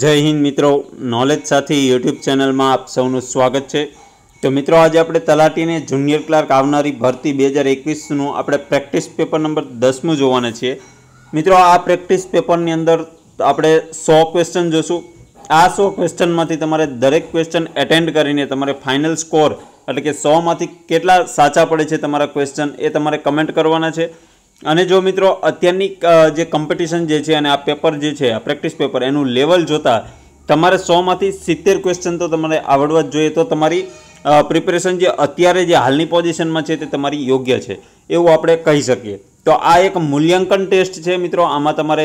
જય હિન્દ મિત્રો નોલેજ સાથે યુટ્યુબ ચેનલમાં આપ સૌનું સ્વાગત છે તો મિત્રો આજે આપણે તલાટીને જુનિયર ક્લાર્ક આવનારી ભરતી બે હજાર એકવીસનું આપણે પ્રેક્ટિસ પેપર નંબર દસમું જોવાના છીએ મિત્રો આ પ્રેક્ટિસ પેપરની અંદર આપણે સો ક્વેશ્ચન જોશું આ સો ક્વેશ્ચનમાંથી તમારે દરેક ક્વેશ્ચન એટેન્ડ કરીને તમારે ફાઇનલ સ્કોર એટલે કે સોમાંથી કેટલા સાચા પડે છે તમારા ક્વેશ્ચન એ તમારે કમેન્ટ કરવાના છે અને જો મિત્રો અત્યારની જે કોમ્પિટિશન જે છે અને આ પેપર જે છે આ પ્રેક્ટિસ પેપર એનું લેવલ જોતા તમારે સોમાંથી સિત્તેર ક્વેશ્ચન તો તમારે આવડવા જ જોઈએ તો તમારી પ્રિપેરેશન જે અત્યારે જે હાલની પોઝિશનમાં છે તે તમારી યોગ્ય છે એવું આપણે કહી શકીએ તો આ એક મૂલ્યાંકન ટેસ્ટ છે મિત્રો આમાં તમારે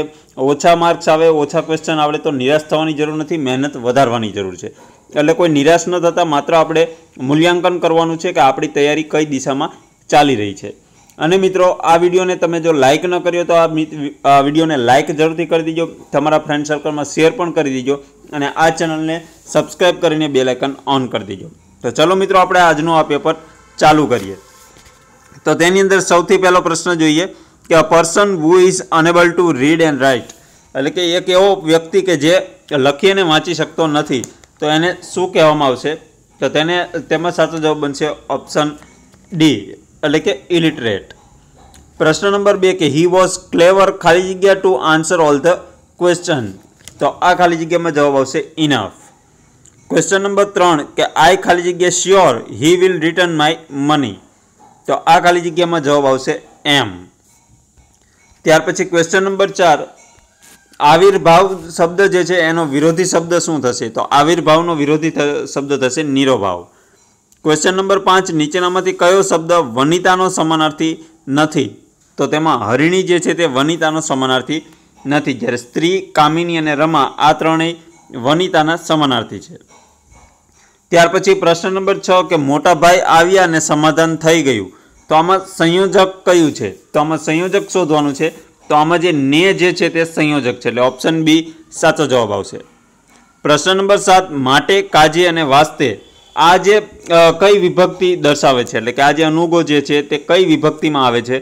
ઓછા માર્ક્સ આવે ઓછા ક્વેશ્ચન આવડે તો નિરાશ થવાની જરૂર નથી મહેનત વધારવાની જરૂર છે એટલે કોઈ નિરાશ ન થતાં માત્ર આપણે મૂલ્યાંકન કરવાનું છે કે આપણી તૈયારી કઈ દિશામાં ચાલી રહી છે અને મિત્રો આ વિડીયોને તમે જો લાઇક ન કર્યો તો આ વિડીયોને લાઇક જરૂરથી કરી દીજો તમારા ફ્રેન્ડ સર્કલમાં શેર પણ કરી દીજો અને આ ચેનલને સબસ્ક્રાઇબ કરીને બે લાઇકન ઓન કરી દીજો તો ચલો મિત્રો આપણે આજનો આ પેપર ચાલુ કરીએ તો તેની અંદર સૌથી પહેલો પ્રશ્ન જોઈએ કે a person who is unable to read and write એટલે કે એક એવો વ્યક્તિ કે જે લખી અને વાંચી શકતો નથી તો એને શું કહેવામાં આવશે તો તેને તેમાં સાચો જવાબ બનશે ઓપ્શન ડી એટલે કે ઇલિટરેટ પ્રશ્ન નંબર બે કે હી વોઝ ક્લેવર ખાલી જગ્યા to answer all the question તો આ ખાલી જગ્યામાં જવાબ આવશે ઇનફ ક્વેશ્ચન નંબર ત્રણ કે આઈ ખાલી જગ્યા sure he will return my money તો આ ખાલી જગ્યામાં જવાબ આવશે એમ ત્યાર પછી ક્વેશ્ચન નંબર ચાર આવિર્ભાવ શબ્દ જે છે એનો વિરોધી શબ્દ શું થશે તો આવિર્ભાવનો વિરોધી શબ્દ થશે નિરોભાવ ક્વેશ્ચન નંબર પાંચ નીચેનામાંથી કયો શબ્દ વનિતાનો સમાનાર્થી નથી તો તેમાં હરિણી જે છે તે વનિતાનો સમાનાર્થી નથી જ્યારે સ્ત્રી કામિની અને રમા આ ત્રણેય વનિતાના સમાનાર્થી છે ત્યાર પછી પ્રશ્ન નંબર છ કે મોટા ભાઈ આવ્યા અને સમાધાન થઈ ગયું તો આમાં સંયોજક કયું છે તો આમાં સંયોજક શોધવાનું છે તો આમાં જે ને જે છે તે સંયોજક છે એટલે ઓપ્શન બી સાચો જવાબ આવશે પ્રશ્ન નંબર સાત માટે કાજે અને વાસ્તે આ જે કઈ વિભક્તિ દર્શાવે છે એટલે કે આ જે અનુગો જે છે તે કઈ વિભક્તિમાં આવે છે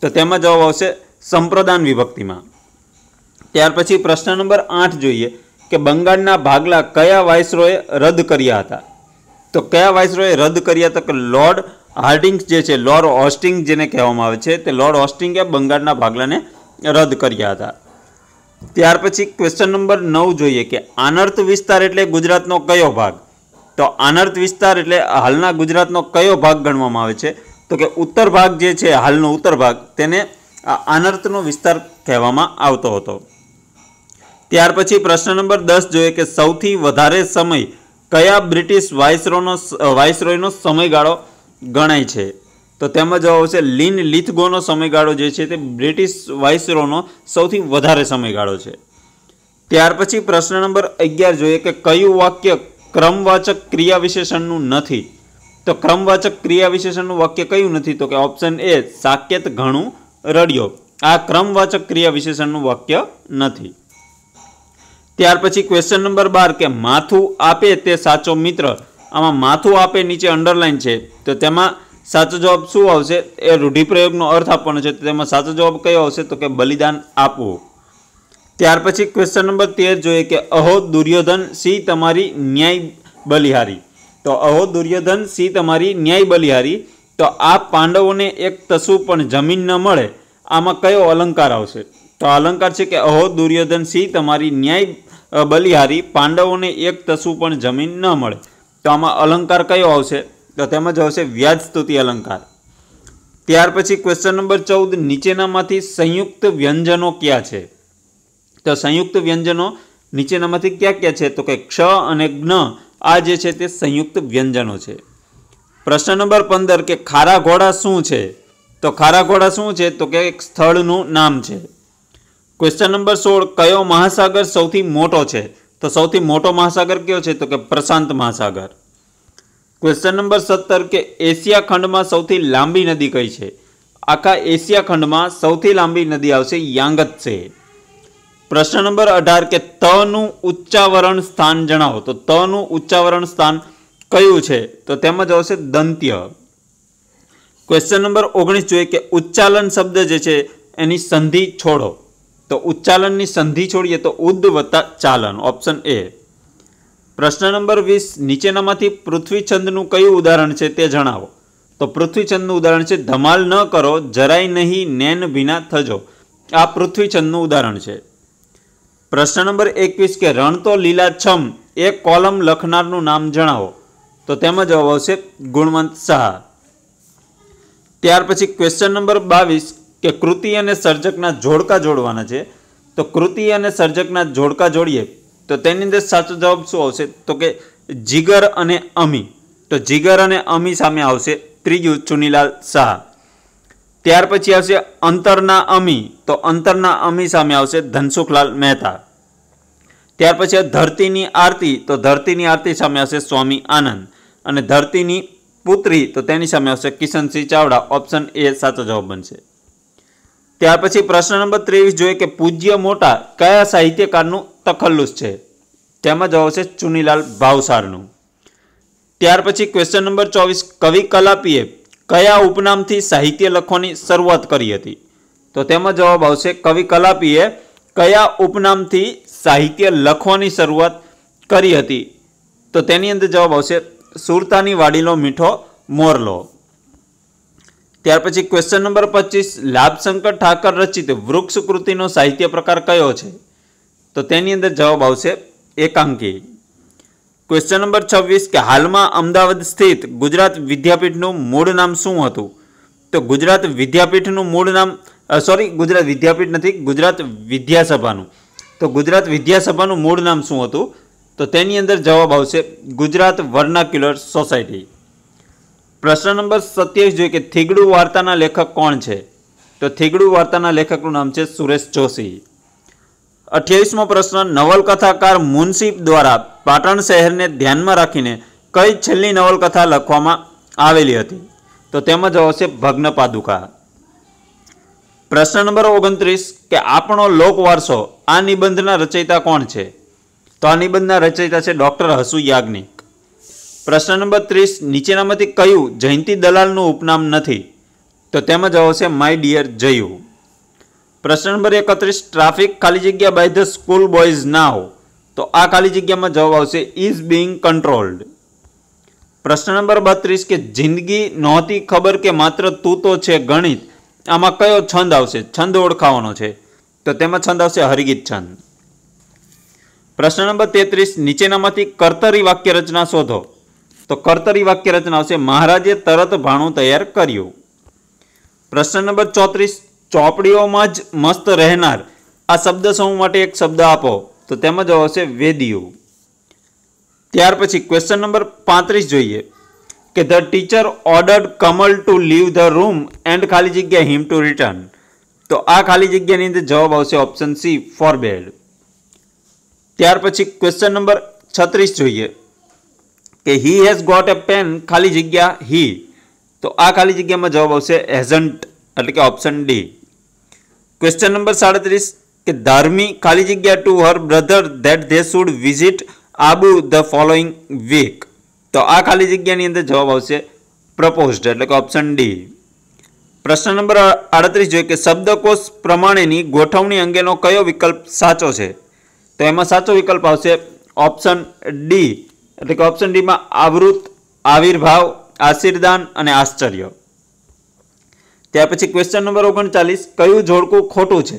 તો તેમાં જવાબ આવશે સંપ્રદાન વિભક્તિમાં ત્યાર પછી પ્રશ્ન નંબર આઠ જોઈએ કે બંગાળના ભાગલા કયા વાઇસરોએ રદ કર્યા હતા તો કયા વાઇસરોએ રદ કર્યા હતા કે લોર્ડ હાર્ડિંગ જે છે લોર્ડ હોસ્ટિંગ જેને કહેવામાં આવે છે તે લોર્ડ હોસ્ટિંગે બંગાળના ભાગલાને રદ કર્યા હતા ત્યાર પછી ક્વેશ્ચન નંબર નવ જોઈએ કે આનર્થ વિસ્તાર એટલે ગુજરાતનો કયો ભાગ તો અનર્થ વિસ્તાર એટલે હાલના ગુજરાતનો કયો ભાગ ગણવામાં આવે છે તો કે ઉત્તર ભાગ જે છે હાલનો ઉત્તર ભાગ તેને અનર્થનો વિસ્તાર કહેવામાં આવતો હતો ત્યાર પછી પ્રશ્ન નંબર દસ જોઈએ કે સૌથી વધારે સમય કયા બ્રિટિશ વાઇસરોનો વાઇસરોયનો સમયગાળો ગણાય છે તો તેમાં જવાબ આવશે લીન લિથગોનો સમયગાળો જે છે તે બ્રિટિશ વાઇસરોનો સૌથી વધારે સમયગાળો છે ત્યાર પછી પ્રશ્ન નંબર અગિયાર જોઈએ કે કયું વાક્ય ક્રમવાચક ક્રિયા વિશેષણનું નથી તો ક્રમવાચક ક્રિયા વિશેષણનું વાક્ય કયું નથી તો કે ઓપ્શન એ સાકેત ઘણું રડ્યો આ ક્રમવાચક ક્રિયા વિશેષણનું વાક્ય નથી ત્યાર પછી ક્વેશ્ચન નંબર બાર કે માથું આપે તે સાચો મિત્ર આમાં માથું આપે નીચે અંડરલાઇન છે તો તેમાં સાચો જવાબ શું આવશે એ રૂઢિપ્રયોગનો અર્થ આપવાનો છે તો તેમાં સાચો જવાબ કયો આવશે તો કે બલિદાન આપવું ત્યાર પછી ક્વેશ્ચન નંબર તેર જોઈએ કે અહો દુર્યોધન સી તમારી ન્યાય બલિહારી તો અહો દુર્યોધન સી તમારી ન્યાય બલિહારી તો આ પાંડવોને એક તસુ પણ જમીન ન મળે આમાં કયો અલંકાર આવશે તો અલંકાર છે કે અહો દુર્યોધન સિંહ તમારી ન્યાય બલિહારી પાંડવોને એક તસુ પણ જમીન ન મળે તો આમાં અલંકાર કયો આવશે તો તેમાં આવશે વ્યાજ સ્તુતિ અલંકાર ત્યાર પછી ક્વેશ્ચન નંબર ચૌદ નીચેનામાંથી સંયુક્ત વ્યંજનો ક્યાં છે તો સંયુક્ત વ્યંજનો નીચેનામાંથી ક્યાં ક્યાં છે તો કે ક્ષ અને જ્ઞ આ જે છે તે સંયુક્ત વ્યંજનો છે પ્રશ્ન નંબર પંદર કે ખારા ઘોડા શું છે તો ખારા ઘોડા શું છે તો કે એક સ્થળનું નામ છે ક્વેશ્ચન નંબર સોળ કયો મહાસાગર સૌથી મોટો છે તો સૌથી મોટો મહાસાગર કયો છે તો કે પ્રશાંત મહાસાગર ક્વેશ્ચન નંબર સત્તર કે એશિયા ખંડમાં સૌથી લાંબી નદી કઈ છે આખા એશિયા ખંડમાં સૌથી લાંબી નદી આવશે યાંગત છે પ્રશ્ન નંબર અઢાર કે તનું ઉચ્ચાવરણ સ્થાન જણાવો તો તનું ઉચ્ચાવરણ સ્થાન કયું છે તો તેમાં આવશે દંત્ય ક્વેશ્ચન નંબર ઓગણીસ જોઈએ કે ઉચ્ચાલન શબ્દ જે છે એની સંધિ છોડો તો ઉચ્ચાલનની સંધિ છોડીએ તો ઉદ્ધ વત્તા ચાલન ઓપ્શન એ પ્રશ્ન નંબર વીસ નીચેનામાંથી પૃથ્વીછંદનું કયું ઉદાહરણ છે તે જણાવો તો પૃથ્વીછંદનું ઉદાહરણ છે ધમાલ ન કરો જરાય નહીં નેન વિના થજો આ પૃથ્વીછંદનું ઉદાહરણ છે પ્રશ્ન નંબર એકવીસ કે રણ તો લીલાછમ એ કોલમ લખનારનું નામ જણાવો તો તેમાં જવાબ આવશે ગુણવંત શાહ ત્યાર પછી ક્વેશ્ચન નંબર બાવીસ કે કૃતિ અને સર્જકના જોડકા જોડવાના છે તો કૃતિ અને સર્જકના જોડકા જોડીએ તો તેની અંદર સાચો જવાબ શું આવશે તો કે જીગર અને અમી તો જીગર અને અમી સામે આવશે ત્રીજું ચુનીલાલ શાહ ત્યાર પછી આવશે અંતરના અમી તો અંતરના અમી સામે આવશે ધનસુખલાલ મહેતા ત્યાર પછી ધરતીની આરતી તો ધરતીની આરતી સામે આવશે સ્વામી આનંદ અને ધરતીની પુત્રી તો તેની સામે આવશે કિશનસિંહ ચાવડા ઓપ્શન એ સાચો જવાબ બનશે ત્યાર પછી પ્રશ્ન નંબર ત્રેવીસ જોઈએ કે પૂજ્ય મોટા કયા સાહિત્યકારનું તખલ્લુસ છે તેમાં જવાબ આવશે ચુનીલાલ ભાવસારનું ત્યાર પછી ક્વેશ્ચન નંબર ચોવીસ કવિ કલાપીએ કયા ઉપનામથી સાહિત્ય લખવાની શરૂઆત કરી હતી તો તેમાં જવાબ આવશે કવિ કલાપીએ કયા ઉપનામથી સાહિત્ય લખવાની શરૂઆત કરી હતી તો તેની અંદર જવાબ આવશે સુરતાની વાડીનો મીઠો મોરલો ત્યાર પછી ક્વેશ્ચન નંબર પચીસ લાભશંકર ઠાકર રચિત વૃક્ષ કૃતિનો સાહિત્ય પ્રકાર કયો છે તો તેની અંદર જવાબ આવશે એકાંકી ક્વેશ્ચન નંબર છવ્વીસ કે હાલમાં અમદાવાદ સ્થિત ગુજરાત વિદ્યાપીઠનું મૂળ નામ શું હતું તો ગુજરાત વિદ્યાપીઠનું મૂળ નામ સોરી ગુજરાત વિદ્યાપીઠ નથી ગુજરાત વિદ્યાસભાનું તો ગુજરાત વિદ્યાસભાનું મૂળ નામ શું હતું તો તેની અંદર જવાબ આવશે ગુજરાત વર્નાક્યુલર સોસાયટી પ્રશ્ન નંબર સત્યાવીસ જોઈએ કે થીગડું વાર્તાના લેખક કોણ છે તો થીગડું વાર્તાના લેખકનું નામ છે સુરેશ જોશી અઠ્યાવીસમો પ્રશ્ન નવલકથાકાર મુનસીફ દ્વારા પાટણ શહેરને ધ્યાનમાં રાખીને કઈ છેલ્લી નવલકથા લખવામાં આવેલી હતી તો તેમાં જવાબ છે ભગ્ન પાદુકા પ્રશ્ન નંબર ઓગણત્રીસ કે આપણો લોકવારસો આ નિબંધના રચયિતા કોણ છે તો આ નિબંધના રચયિતા છે ડૉક્ટર હસુ યાજ્ઞિક પ્રશ્ન નંબર ત્રીસ નીચેનામાંથી કયું જયંતિ દલાલનું ઉપનામ નથી તો તેમાં જવાબ છે માય ડિયર જયુ પ્રશ્ન નંબર એકત્રીસ ટ્રાફિક ખાલી જગ્યા by the school boys now તો આ ખાલી જગ્યામાં જવાબ આવશે ઇઝ બિંગ કંટ્રોલ્ડ પ્રશ્ન નંબર બત્રીસ કે જિંદગી નહોતી ખબર કે માત્ર તું તો છે ગણિત આમાં કયો છંદ આવશે છંદ ઓળખાવાનો છે તો તેમાં છંદ આવશે હરિગીત છંદ પ્રશ્ન નંબર તેત્રીસ નીચેનામાંથી કર્તરી વાક્ય રચના શોધો તો કર્તરી વાક્ય રચના આવશે મહારાજે તરત ભાણું તૈયાર કર્યું પ્રશ્ન નંબર ચોત્રીસ ચોપડીઓમાં જ મસ્ત રહેનાર આ શબ્દ સમૂહ માટે એક શબ્દ આપો તો તેમાં જવાબ આવશે વેદીઓ ત્યાર પછી ક્વેશ્ચન નંબર પાંત્રીસ જોઈએ કે the teacher order Kamal to leave the room and ખાલી જગ્યા હિમ ટુ રિટર્ન તો આ ખાલી જગ્યાની અંદર જવાબ આવશે ઓપ્શન સી ફોર બેડ ત્યાર પછી ક્વેશ્ચન નંબર છત્રીસ જોઈએ કે he has got a pen ખાલી જગ્યા હી તો આ ખાલી જગ્યામાં જવાબ આવશે હેઝન્ટ એટલે કે ઓપ્શન ડી ક્વેશ્ચન નંબર સાડત્રીસ કે ધાર્મિક ખાલી જગ્યા to her brother that they should visit Abu the following week તો આ ખાલી જગ્યાની અંદર જવાબ આવશે પ્રપોઝડ એટલે કે ઓપ્શન ડી પ્રશ્ન નંબર આડત્રીસ જોઈએ કે શબ્દકોશ પ્રમાણેની ગોઠવણી અંગેનો કયો વિકલ્પ સાચો છે તો એમાં સાચો વિકલ્પ આવશે ઓપ્શન ડી એટલે કે ઓપ્શન ડીમાં આવૃત આવિર્ભાવ આશીર્દાન અને આશ્ચર્ય ત્યાર પછી ક્વેશ્ચન નંબર ઓગણચાલીસ કયું જોડકું ખોટું છે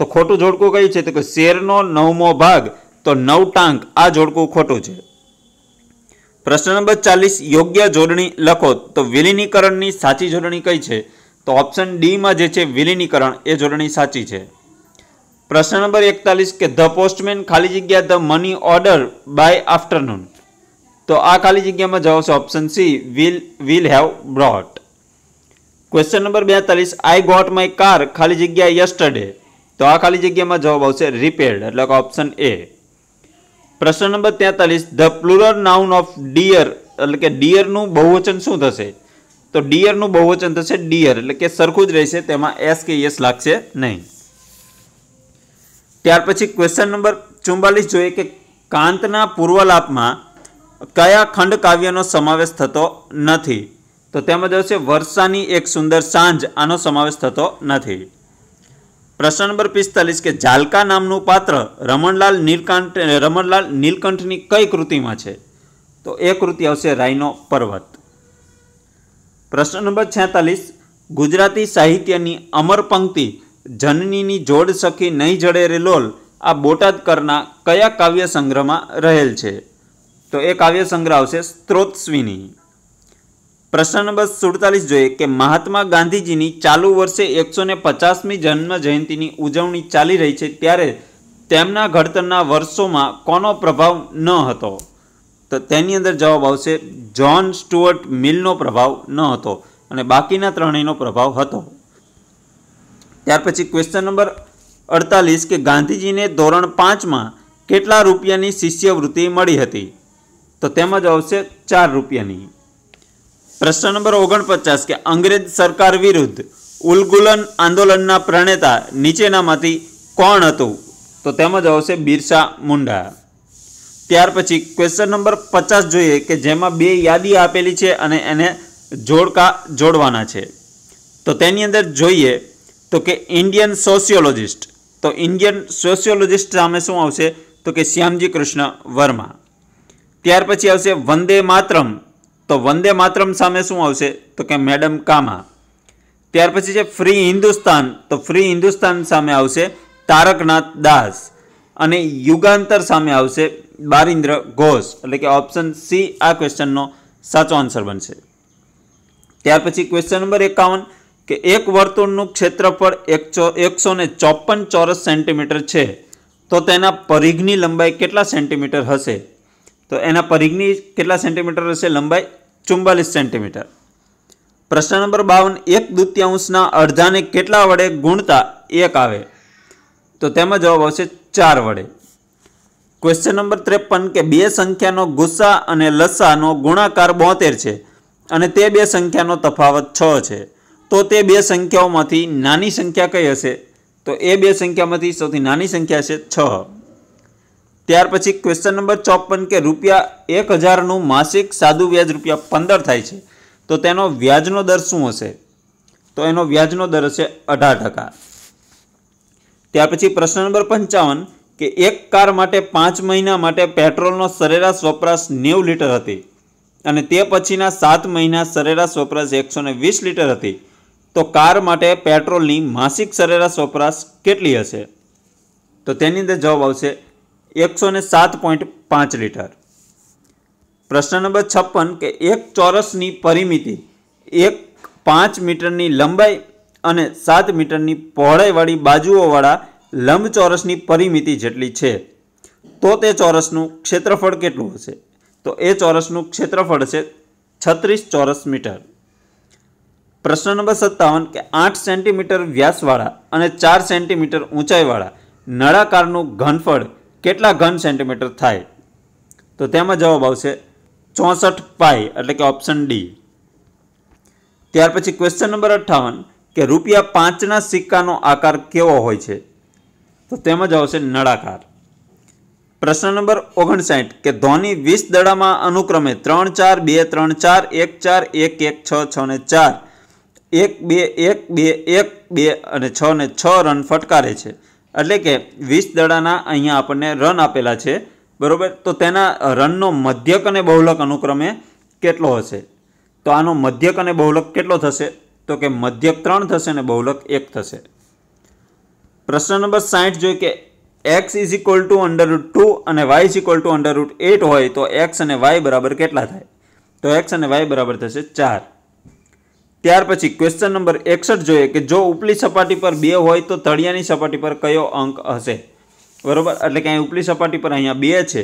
તો ખોટું જોડકું કયું છે તો કે શેરનો નવમો ભાગ તો નવ ટાંક આ જોડકું ખોટું છે પ્રશ્ન નંબર ચાલીસ યોગ્ય જોડણી લખો તો વિલીનીકરણની સાચી જોડણી કઈ છે તો ઓપ્શન ડીમાં જે છે વિલીનીકરણ એ જોડણી સાચી છે પ્રશ્ન નંબર એકતાલીસ કે ધ પોસ્ટમેન ખાલી જગ્યા the money order by afternoon તો આ ખાલી જગ્યામાં જવાબ છે option C will will have brought question નંબર બેતાલીસ આઈ ગોટ માય કાર ખાલી જગ્યા યસ્ટરડે તો આ ખાલી જગ્યામાં જવાબ આવશે રિપેર્ડ એટલે કે ઓપ્શન એ પ્રશ્ન નંબર તેતાલીસ the plural noun of deer એટલે કે ડિયરનું બહુવચન શું થશે તો ડિયરનું બહુવચન થશે ડિયર એટલે કે સરખું જ રહેશે તેમાં એસ કે એસ લાગશે નહીં ત્યાર પછી ક્વેશ્ચન નંબર ચુમ્બાલીસ જોઈએ કે કાંતના પૂર્વલાપમાં કયા ખંડ કાવ્યનો સમાવેશ થતો નથી તો તેમાં આવશે વર્ષાની એક સુંદર સાંજ આનો સમાવેશ થતો નથી પ્રશ્ન નંબર પિસ્તાલીસ કે ઝાલકા નામનું પાત્ર રમણલાલ નીલકંઠ રમણલાલ નીલકંઠની કઈ કૃતિમાં છે તો એ કૃતિ આવશે રાયનો પર્વત પ્રશ્ન નંબર છેતાલીસ ગુજરાતી સાહિત્યની અમર પંક્તિ જનનીની જોડ સખી નહીં જડે રે લોલ આ બોટાદ કરના કયા કાવ્ય સંગ્રહમાં રહેલ છે તો એ કાવ્ય સંગ્રહ આવશે સ્ત્રોતસ્વીની પ્રશ્ન નંબર સુડતાલીસ જોઈએ કે મહાત્મા ગાંધીજીની ચાલુ વર્ષે એકસો ને પચાસમી જન્મ જયંતિની ઉજવણી ચાલી રહી છે ત્યારે તેમના ઘડતરના વર્ષોમાં કોનો પ્રભાવ ન હતો તો તેની અંદર જવાબ આવશે જ્હોન સ્ટુઅર્ટ મિલનો પ્રભાવ ન હતો અને બાકીના ત્રણેયનો પ્રભાવ હતો ત્યાર પછી ક્વેશ્ચન નંબર અડતાલીસ કે ગાંધીજીને ધોરણ પાંચમાં કેટલા રૂપિયાની શિષ્યવૃત્તિ મળી હતી તો તેમાં જ આવશે ચાર રૂપિયાની પ્રશ્ન નંબર ઓગણપચાસ કે અંગ્રેજ સરકાર વિરુદ્ધ ઉલગુલન આંદોલનના પ્રણેતા નીચેનામાંથી કોણ હતું તો તેમાં આવશે બિરસા મુંડા ત્યાર પછી ક્વેશ્ચન નંબર પચાસ જોઈએ કે જેમાં બે યાદી આપેલી છે અને એને જોડકા જોડવાના છે તો તેની અંદર જોઈએ તો કે ઇન્ડિયન સોશિયોલોજિસ્ટ તો ઇન્ડિયન સોશિયોલોજિસ્ટ સામે શું આવશે તો કે શ્યામજી કૃષ્ણ વર્મા ત્યાર પછી આવશે વંદે માતરમ તો વંદે માતરમ સામે શું આવશે તો કે મેડમ કામા ત્યાર પછી છે ફ્રી હિન્દુસ્તાન તો ફ્રી હિન્દુસ્તાન સામે આવશે તારકનાથ દાસ અને યુગાંતર સામે આવશે બારિન્દ્ર ઘોષ એટલે કે ઓપ્શન સી આ ક્વેશ્ચનનો સાચો આન્સર બનશે ત્યાર પછી ક્વેશ્ચન નંબર એકાવન કે એક વર્તુળનું ક્ષેત્રફળ એકસો એકસો ને ચોપન ચોરસ સેન્ટીમીટર છે તો તેના પરિઘની લંબાઈ કેટલા સેન્ટીમીટર હશે તો એના પરિઘની કેટલા સેન્ટીમીટર હશે લંબાઈ ચુમ્બાલીસ સેન્ટીમીટર પ્રશ્ન નંબર બાવન એક દૂતીયાંશના અડધાને કેટલા વડે ગુણતા એક આવે તો તેમાં જવાબ આવશે ચાર વડે ક્વેશ્ચન નંબર ત્રેપન કે બે સંખ્યાનો ગુસ્સા અને લસાનો ગુણાકાર બોતેર છે અને તે બે સંખ્યાનો તફાવત છ છે તો તે બે સંખ્યાઓમાંથી નાની સંખ્યા કઈ હશે તો એ બે સંખ્યામાંથી સૌથી નાની સંખ્યા છે છ ત્યાર પછી ક્વેશ્ચન નંબર ચોપન કે રૂપિયા એક હજારનું માસિક સાદું વ્યાજ રૂપિયા પંદર થાય છે તો તેનો વ્યાજનો દર શું હશે તો એનો વ્યાજનો દર હશે અઢાર ટકા ત્યાર પછી પ્રશ્ન નંબર પંચાવન કે એક કાર માટે પાંચ મહિના માટે પેટ્રોલનો સરેરાશ વપરાશ નેવું લીટર હતી અને તે પછીના સાત મહિના સરેરાશ વપરાશ એકસો વીસ લીટર હતી તો કાર માટે પેટ્રોલની માસિક સરેરાશ વપરાશ કેટલી હશે તો તેની અંદર જવાબ આવશે એકસો ને સાત પોઈન્ટ પાંચ લીટર પ્રશ્ન નંબર છપ્પન કે એક ચોરસની પરિમિતિ એક પાંચ મીટરની લંબાઈ અને સાત મીટરની પહોળાઈવાળી બાજુઓવાળા લંબચોરસની પરિમિતિ જેટલી છે તો તે ચોરસનું ક્ષેત્રફળ કેટલું હશે તો એ ચોરસનું ક્ષેત્રફળ છે છત્રીસ ચોરસ મીટર પ્રશ્ન નંબર સત્તાવન કે આઠ સેન્ટીમીટર વ્યાસવાળા અને ચાર સેન્ટીમીટર ઊંચાઈવાળા નળાકારનું ઘનફળ કેટલા ઘન સેન્ટીમીટર થાય તો તેમાં જવાબ આવશે ચોસઠ પાય એટલે કે ઓપ્શન ડી ત્યાર પછી ક્વેશ્ચન નંબર અઠ્ઠાવન કે રૂપિયા પાંચના સિક્કાનો આકાર કેવો હોય છે તો તેમાં જ આવશે નળાકાર પ્રશ્ન નંબર ઓગણસાઠ કે ધોની વીસ દડામાં અનુક્રમે ત્રણ ચાર બે ત્રણ ચાર એક ચાર એક એક છ છ ને ચાર એક બે એક બે એક બે અને છ ને છ રન ફટકારે છે એટલે કે વીસ દડાના અહીંયા આપણને રન આપેલા છે બરાબર તો તેના રનનો મધ્યક અને બહુલક અનુક્રમે કેટલો હશે તો આનો મધ્યક અને બહુલક કેટલો થશે તો કે મધ્યક ત્રણ થશે અને બહુલક એક થશે પ્રશ્ન નંબર સાઠ જોઈએ કે X is equal to underroot two અને Y is equal to underroot eight હોય તો એક્સ અને વાય બરાબર કેટલા થાય તો એક્સ અને વાય બરાબર થશે ચાર ત્યાર પછી ક્વેશ્ચન નંબર એકસઠ જોઈએ કે જો ઉપલી સપાટી પર બે હોય તો તળિયાની સપાટી પર કયો અંક હશે બરાબર એટલે કે અહીં ઉપલી સપાટી પર અહીંયા બે છે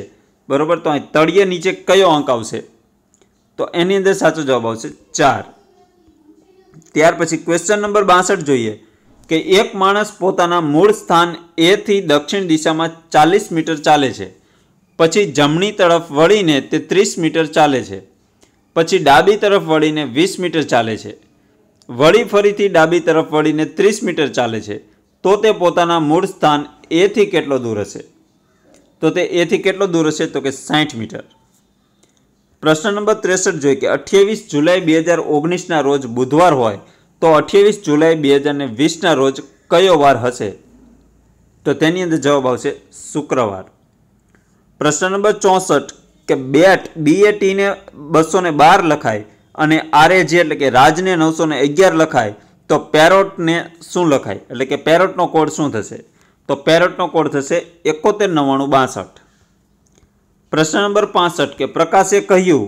બરાબર તો અહીં તળિયે નીચે કયો અંક આવશે તો એની અંદર સાચો જવાબ આવશે ચાર ત્યાર પછી ક્વેશ્ચન નંબર બાસઠ જોઈએ કે એક માણસ પોતાના મૂળ સ્થાન એથી દક્ષિણ દિશામાં ચાલીસ મીટર ચાલે છે પછી જમણી તરફ વળીને તે ત્રીસ મીટર ચાલે છે પછી ડાબી તરફ વળીને વીસ મીટર ચાલે છે વળી ફરીથી ડાબી તરફ વળીને ત્રીસ મીટર ચાલે છે તો તે પોતાના મૂળ સ્થાન એથી કેટલો દૂર હશે તો તે એથી કેટલો દૂર હશે તો કે સાહીઠ મીટર પ્રશ્ન નંબર ત્રેસઠ જોઈએ કે અઠ્યાવીસ જુલાઈ બે હજાર ઓગણીસના રોજ બુધવાર હોય તો અઠ્યાવીસ જુલાઈ બે હજાર ને વીસના રોજ કયો વાર હશે તો તેની અંદર જવાબ આવશે શુક્રવાર પ્રશ્ન નંબર ચોસઠ કે બેટ બી બીએટીને બસો ને બાર લખાય અને આરએજી એટલે કે રાજને નવસો ને અગિયાર લખાય તો પેરોટને શું લખાય એટલે કે પેરોટનો કોડ શું થશે તો પેરોટનો કોડ થશે એકોતેર નવ્વાણું બાસઠ પ્રશ્ન નંબર પાસઠ કે પ્રકાશે કહ્યું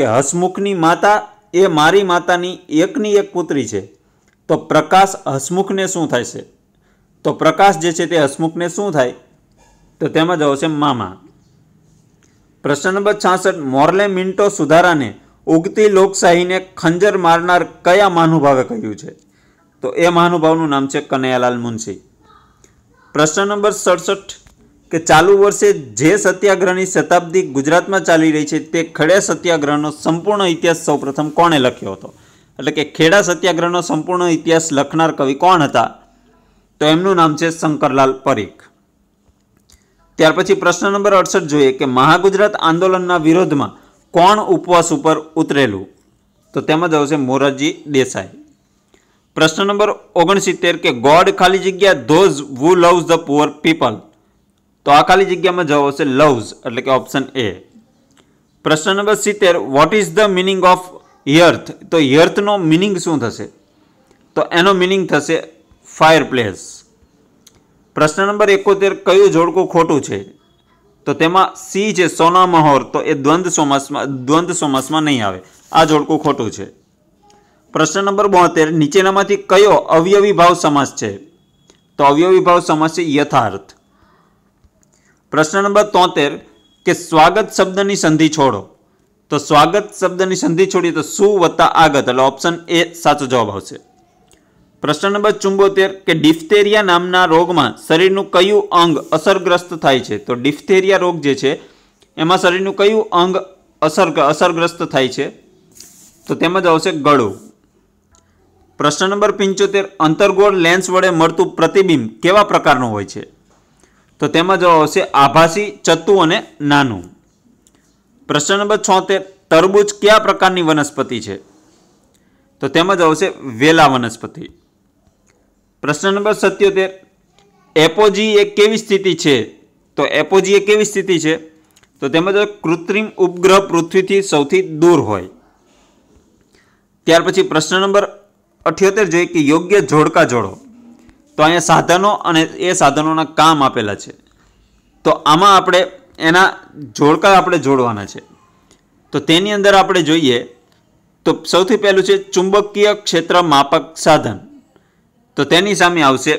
કે હસમુખની માતા એ મારી માતાની એકની એક પુત્રી છે તો પ્રકાશ હસમુખને શું થાય છે તો પ્રકાશ જે છે તે હસમુખને શું થાય તો તેમાં જ છે મામા પ્રશ્ન નંબર છાસઠ મોર્લે મિન્ટો સુધારાને ઉગતી લોકશાહીને ખંજર મારનાર કયા મહાનુભાવે કહ્યું છે તો એ મહાનુભાવનું નામ છે કનૈયાલાલ મુનશી પ્રશ્ન નંબર સડસઠ કે ચાલુ વર્ષે જે સત્યાગ્રહની શતાબ્દી ગુજરાતમાં ચાલી રહી છે તે ખેડા સત્યાગ્રહનો સંપૂર્ણ ઇતિહાસ સૌપ્રથમ કોણે લખ્યો હતો એટલે કે ખેડા સત્યાગ્રહનો સંપૂર્ણ ઇતિહાસ લખનાર કવિ કોણ હતા તો એમનું નામ છે શંકરલાલ પરીખ ત્યાર પછી પ્રશ્ન નંબર અડસઠ જોઈએ કે મહાગુજરાત આંદોલનના વિરોધમાં કોણ ઉપવાસ ઉપર ઉતરેલું તો તેમાં જ આવશે મોરારજી દેસાઈ પ્રશ્ન નંબર ઓગણસિત્તેર કે ગોડ ખાલી જગ્યા those who loves the poor people તો આ ખાલી જગ્યામાં જવાબ આવશે લવ્સ એટલે કે ઓપ્શન એ પ્રશ્ન નંબર સિત્તેર what is the meaning of earth તો યર્થનો મિનિંગ શું થશે તો એનો મિનિંગ થશે ફાયર પ્લેસ પ્રશ્ન નંબર એકોતેર કયું જોડકું ખોટું છે તો તેમાં સી છે સોના મહોર તો એ દ્વંદ સોમાસમાં દ્વંદ સોમાસમાં નહીં આવે આ જોડકું ખોટું છે પ્રશ્ન નંબર બોતેર નીચેનામાંથી કયો અવયવી ભાવ સમાસ છે તો અવયવી ભાવ સમાસ છે યથાર્થ પ્રશ્ન નંબર તોતેર કે સ્વાગત શબ્દની સંધિ છોડો તો સ્વાગત શબ્દની સંધિ છોડી તો સુ વત્તા આગત એટલે ઓપ્શન એ સાચો જવાબ આવશે પ્રશ્ન નંબર ચુંબોતેર કે ડિફ્થેરિયા નામના રોગમાં શરીરનું કયું અંગ અસરગ્રસ્ત થાય છે તો ડિફ્થેરિયા રોગ જે છે એમાં શરીરનું કયું અંગ અસર અસરગ્રસ્ત થાય છે તો તેમજ આવશે ગળું પ્રશ્ન નંબર પંચોતેર અંતર્ગોળ લેન્સ વડે મળતું પ્રતિબિંબ કેવા પ્રકારનું હોય છે તો તેમાં જવાબ આવશે આભાસી ચત્તું અને નાનું પ્રશ્ન નંબર છોતેર તરબૂચ કયા પ્રકારની વનસ્પતિ છે તો તેમાં જવાબ આવશે વેલા વનસ્પતિ પ્રશ્ન નંબર સત્યોતેર એપોજી એ કેવી સ્થિતિ છે તો એપોજી એ કેવી સ્થિતિ છે તો તેમજ કૃત્રિમ ઉપગ્રહ પૃથ્વીથી સૌથી દૂર હોય ત્યાર પછી પ્રશ્ન નંબર અઠ્યોતેર જોઈએ કે યોગ્ય જોડકા જોડો તો અહીંયા સાધનો અને એ સાધનોના કામ આપેલા છે તો આમાં આપણે એના જોડકા આપણે જોડવાના છે તો તેની અંદર આપણે જોઈએ તો સૌથી પહેલું છે ચુંબકીય ક્ષેત્ર માપક સાધન તો તેની સામે આવશે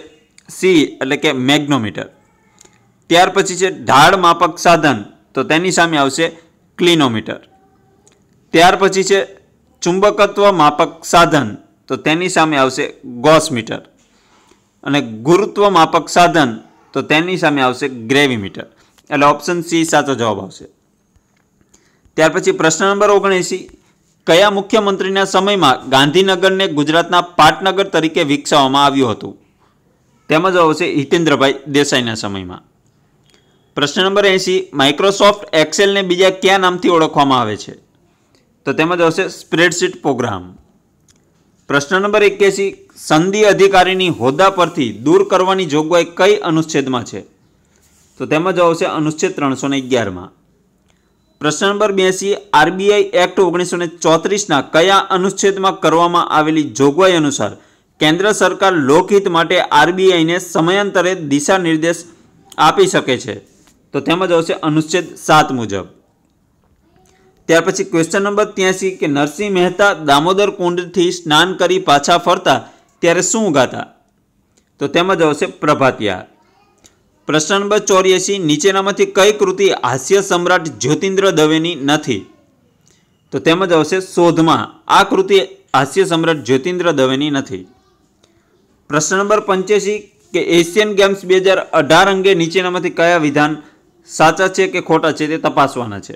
સી એટલે કે મેગ્નોમીટર ત્યાર પછી છે ઢાળ માપક સાધન તો તેની સામે આવશે ક્લિનોમીટર ત્યાર પછી છે ચુંબકત્વ માપક સાધન તો તેની સામે આવશે ગોસમીટર અને ગુરુત્વ માપક સાધન તો તેની સામે આવશે ગ્રેવીમીટર એટલે ઓપ્શન સી સાચો જવાબ આવશે ત્યાર પછી પ્રશ્ન નંબર ઓગણએંસી કયા મુખ્યમંત્રીના સમયમાં ગાંધીનગરને ગુજરાતના પાટનગર તરીકે વિકસાવવામાં આવ્યું હતું તેમજ આવશે હિતેન્દ્રભાઈ દેસાઈના સમયમાં પ્રશ્ન નંબર એંસી માઇક્રોસોફ્ટ એક્સેલને બીજા ક્યાં નામથી ઓળખવામાં આવે છે તો તેમજ આવશે સ્પ્રેડશીટ પ્રોગ્રામ પ્રશ્ન નંબર એક્યાસી સંધિ અધિકારીની હોદ્દા પરથી દૂર કરવાની જોગવાઈ કઈ અનુચ્છેદમાં છે તો તેમજ આવશે અનુચ્છેદ ત્રણસો ને અગિયારમાં પ્રશ્ન નંબર બ્યાસી આરબીઆઈ એક્ટ ઓગણીસો ને ચોત્રીસના કયા અનુચ્છેદમાં કરવામાં આવેલી જોગવાઈ અનુસાર કેન્દ્ર સરકાર લોકહિત માટે આરબીઆઈને સમયાંતરે દિશા નિર્દેશ આપી શકે છે તો તેમાં આવશે અનુચ્છેદ સાત મુજબ ત્યાર પછી ક્વેશ્ચન નંબર ત્યાંસી કે નરસિંહ મહેતા દામોદર કુંડથી સ્નાન કરી પાછા ફરતા ત્યારે શું ગાતા તો તેમાં આવશે પ્રભાતિયા પ્રશ્ન નંબર ચોર્યાસી નીચેનામાંથી કઈ કૃતિ હાસ્ય સમ્રાટ જ્યોતિન્દ્ર દવેની નથી તો તેમજ આવશે શોધમાં આ કૃતિ હાસ્ય સમ્રાટ જ્યોતિન્દ્ર દવેની નથી પ્રશ્ન નંબર પંચ્યાસી કે એશિયન ગેમ્સ બે હજાર અઢાર અંગે નીચેનામાંથી કયા વિધાન સાચા છે કે ખોટા છે તે તપાસવાના છે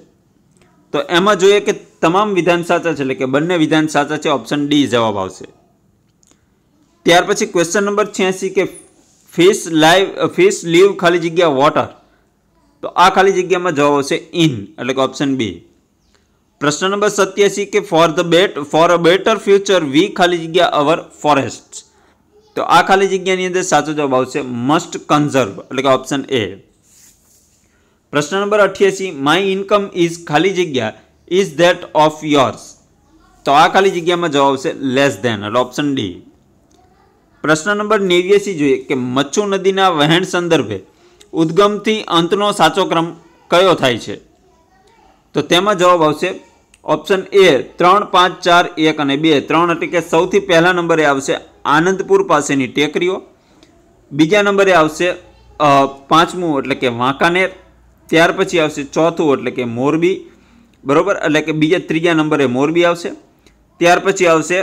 તો એમાં જોઈએ કે તમામ વિધાન સાચા છે એટલે કે બંને વિધાન સાચા છે ઓપ્શન ડી જવાબ આવશે ત્યાર પછી ક્વેશ્ચન નંબર છ્યાસી કે फिश लाइव फिश लीव खाली जगह वॉटर तो आ खाली जगह में जवाब आन एट ऑप्शन बी प्रश्न नंबर सत्यासी के for the bet for a better future we खाली जगह अवर फॉरेस्ट तो आ खाली जगह साचो जवाब must conserve at option A प्रश्न नंबर अठियासी मै इनकम इज खाली जगह इज देट ऑफ योर्स तो आ खाली जगह में जवाब as then at option D પ્રશ્ન નંબર નેવ્યાસી જોઈએ કે મચ્છુ નદીના વહેણ સંદર્ભે ઉદ્ગમથી અંતનો સાચો ક્રમ કયો થાય છે તો તેમાં જવાબ આવશે ઓપ્શન એ ત્રણ પાંચ ચાર એક અને બે ત્રણ એટલે કે સૌથી પહેલા નંબરે આવશે આનંદપુર પાસેની ટેકરીઓ બીજા નંબરે આવશે પાંચમું એટલે કે વાંકાનેર ત્યાર પછી આવશે ચોથું એટલે કે મોરબી બરાબર એટલે કે બીજા ત્રીજા નંબરે મોરબી આવશે ત્યાર પછી આવશે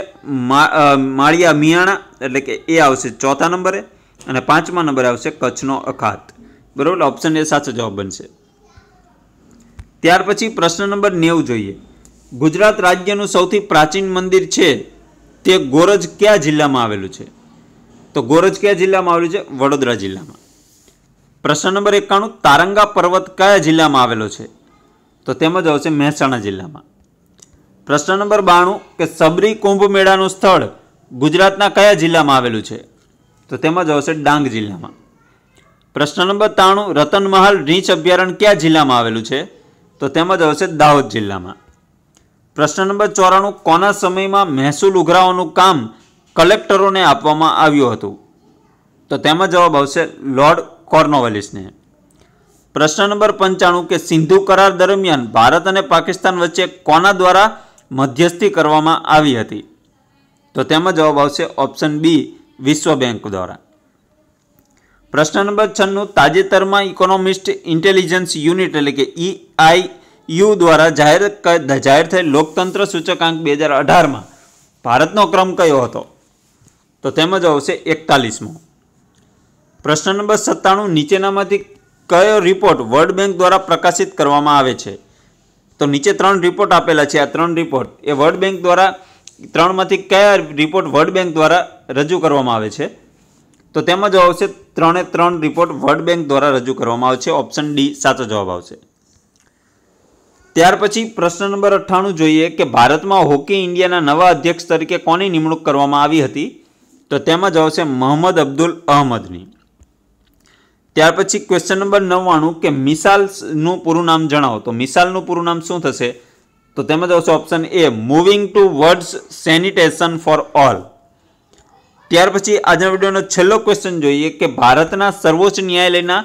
માળિયા મિયાણા એટલે કે એ આવશે ચોથા નંબરે અને પાંચમા નંબરે આવશે કચ્છનો અખાત બરાબર ઓપ્શન એ સાચો જવાબ બનશે ત્યાર પછી પ્રશ્ન નંબર નેવું જોઈએ ગુજરાત રાજ્યનું સૌથી પ્રાચીન મંદિર છે તે ગોરજ કયા જિલ્લામાં આવેલું છે તો ગોરજ કયા જિલ્લામાં આવેલું છે વડોદરા જિલ્લામાં પ્રશ્ન નંબર એકાણું તારંગા પર્વત કયા જિલ્લામાં આવેલો છે તો તેમજ આવશે મહેસાણા જિલ્લામાં પ્રશ્ન નંબર બાણું કે સબરી કુંભ મેળાનું સ્થળ ગુજરાતના કયા જિલ્લામાં આવેલું છે તો તેમાં આવશે ડાંગ જિલ્લામાં પ્રશ્ન નંબર ત્રાણું રતનમહાલ રીંછ અભયારણ્ય કયા જિલ્લામાં આવેલું છે તો તેમાં આવશે દાહોદ જિલ્લામાં પ્રશ્ન નંબર ચોરાણું કોના સમયમાં મહેસૂલ ઉઘરાવાનું કામ કલેક્ટરોને આપવામાં આવ્યું હતું તો તેમાં જવાબ આવશે લોર્ડ કોર્નોવેલિસને પ્રશ્ન નંબર પંચાણું કે સિંધુ કરાર દરમિયાન ભારત અને પાકિસ્તાન વચ્ચે કોના દ્વારા મધ્યસ્થી કરવામાં આવી હતી તો તેમાં જવાબ આવશે ઓપ્શન બી વિશ્વ બેંક દ્વારા પ્રશ્ન નંબર છન્નું તાજેતરમાં ઇકોનોમિસ્ટ ઇન્ટેલિજન્સ યુનિટ એટલે કે ઈઆઈ યુ દ્વારા જાહેર જાહેર થયેલ લોકતંત્ર સૂચકાંક બે હજાર અઢારમાં ભારતનો ક્રમ કયો હતો તો તેમાં જવાબ આવશે એકતાલીસમો પ્રશ્ન નંબર સત્તાણું નીચેનામાંથી કયો રિપોર્ટ વર્લ્ડ બેંક દ્વારા પ્રકાશિત કરવામાં આવે છે તો નીચે ત્રણ રિપોર્ટ આપેલા છે આ ત્રણ રિપોર્ટ એ વર્લ્ડ બેંક દ્વારા ત્રણમાંથી કયા રિપોર્ટ વર્લ્ડ બેંક દ્વારા રજૂ કરવામાં આવે છે તો તેમાં જવાબ આવશે ત્રણે ત્રણ રિપોર્ટ વર્લ્ડ બેંક દ્વારા રજૂ કરવામાં આવે છે ઓપ્શન ડી સાચો જવાબ આવશે ત્યાર પછી પ્રશ્ન નંબર અઠ્ઠાણું જોઈએ કે ભારતમાં હોકી ઇન્ડિયાના નવા અધ્યક્ષ તરીકે કોની નિમણૂક કરવામાં આવી હતી તો તેમાં જવાબ છે મોહમ્મદ અબ્દુલ અહમદની ત્યાર પછી ક્વેશ્ચન નંબર નવ્વાણું કે મિસાલનું પૂરું નામ જણાવો તો મિસાલનું પૂરું નામ શું થશે તો તેમાં આવશે option A moving towards sanitation for all ત્યાર પછી આજના વિડીયોનો છેલ્લો ક્વેશ્ચન જોઈએ કે ભારતના સર્વોચ્ચ ન્યાયાલયના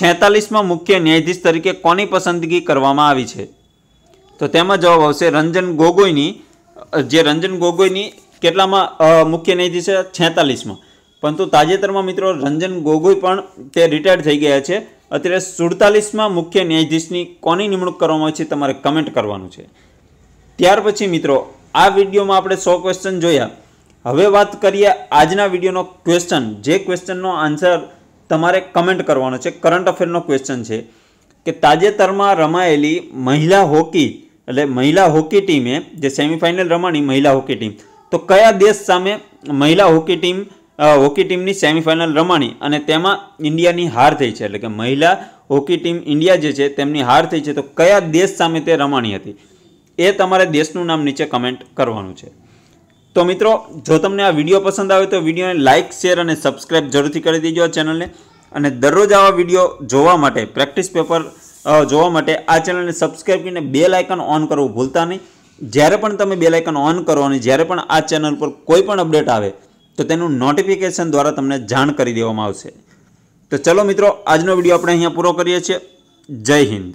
છેતાલીસમાં મુખ્ય ન્યાયાધીશ તરીકે કોની પસંદગી કરવામાં આવી છે તો તેમાં જવાબ આવશે રંજન ગોગોઈની જે રંજન ગોગોઈની કેટલામાં મુખ્ય ન્યાયાધીશ છે છેતાલીસમાં પરંતુ તાજેતરમાં મિત્રો રંજન ગોગોઈ પણ તે રિટાયર્ડ થઈ ગયા છે અત્યારે સુડતાલીસમાં મુખ્ય ન્યાયાધીશની કોની નિમણૂક કરવામાં આવી છે તમારે કમેન્ટ કરવાનું છે ત્યાર પછી મિત્રો આ વિડીયોમાં આપણે સો ક્વેશ્ચન જોયા હવે વાત કરીએ આજના વિડીયોનો ક્વેશ્ચન જે ક્વેશ્ચનનો આન્સર તમારે કમેન્ટ કરવાનો છે કરંટ અફેરનો ક્વેશ્ચન છે કે તાજેતરમાં રમાયેલી મહિલા હોકી એટલે મહિલા હોકી ટીમે જે સેમિફાઇનલ રમાણી મહિલા હોકી ટીમ તો કયા દેશ સામે મહિલા હોકી ટીમ હોકી ટીમની સેમિફાઇનલ રમાણી અને તેમાં ઇન્ડિયાની હાર થઈ છે એટલે કે મહિલા હોકી ટીમ ઇન્ડિયા જે છે તેમની હાર થઈ છે તો કયા દેશ સામે તે રમાણી હતી એ તમારે દેશનું નામ નીચે કમેન્ટ કરવાનું છે તો મિત્રો જો તમને આ વિડીયો પસંદ આવે તો વિડીયોને લાઇક શેર અને સબસ્ક્રાઇબ જરૂરથી કરી દેજો આ ચેનલને અને દરરોજ આવા વિડીયો જોવા માટે પ્રેક્ટિસ પેપર જોવા માટે આ ચેનલને સબસ્ક્રાઇબ કરીને બેલ આઇકન ઓન કરવું ભૂલતા નહીં જ્યારે પણ તમે બે આઇકન ઓન કરો અને જ્યારે પણ આ ચેનલ પર કોઈ પણ અપડેટ આવે તો તેનું નોટિફિકેશન દ્વારા તમને જાણ કરી દેવામાં આવશે તો ચલો મિત્રો આજનો વિડીયો આપણે અહીંયા પૂરો કરીએ છીએ જય હિન્દ